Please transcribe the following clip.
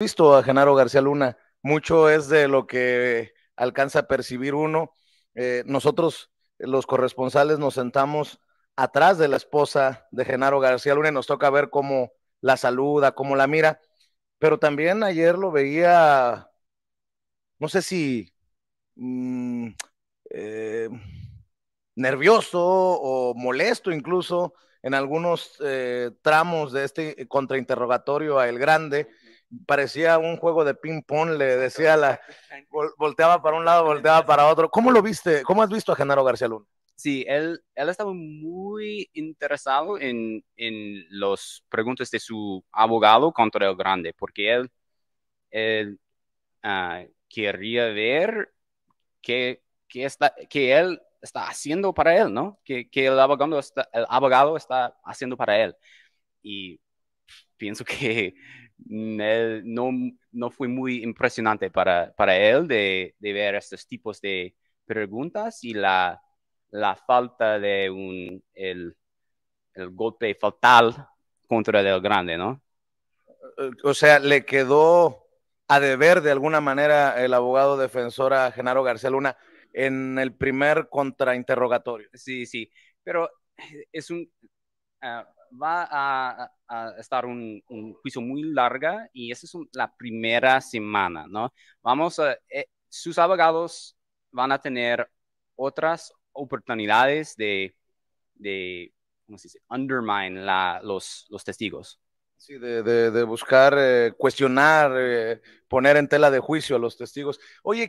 visto a Genaro García Luna, mucho es de lo que alcanza a percibir uno. Eh, nosotros, los corresponsales, nos sentamos atrás de la esposa de Genaro García Luna y nos toca ver cómo la saluda, cómo la mira. Pero también ayer lo veía, no sé si mm, eh, nervioso o molesto incluso en algunos eh, tramos de este contrainterrogatorio a El Grande parecía un juego de ping-pong, le decía la. volteaba para un lado, volteaba para otro. ¿Cómo lo viste? ¿Cómo has visto a Genaro García Luna? Sí, él, él estaba muy interesado en, en las preguntas de su abogado contra el grande, porque él, él ah, quería ver qué, está, que él está haciendo para él, ¿no? Que, que el, abogado está, el abogado está haciendo para él. Y pienso que él no, no fue muy impresionante para, para él de, ver estos tipos de preguntas y la, la falta de un, el, golpe fatal contra el grande, ¿no? Eh, o sea, le quedó a deber de alguna manera el abogado defensor a Genaro García Luna en el primer contrainterrogatorio. Sí, sí, pero es un, Ah, va a, estar un, juicio muy larga y esa es la primera semana, ¿no? Vamos a, eh, sus abogados van a tener otras oportunidades de, de ¿cómo se dice? Undermine los, los testigos. Sí, de, de, buscar eh, cuestionar, eh, poner en tela de juicio a los testigos. Oye,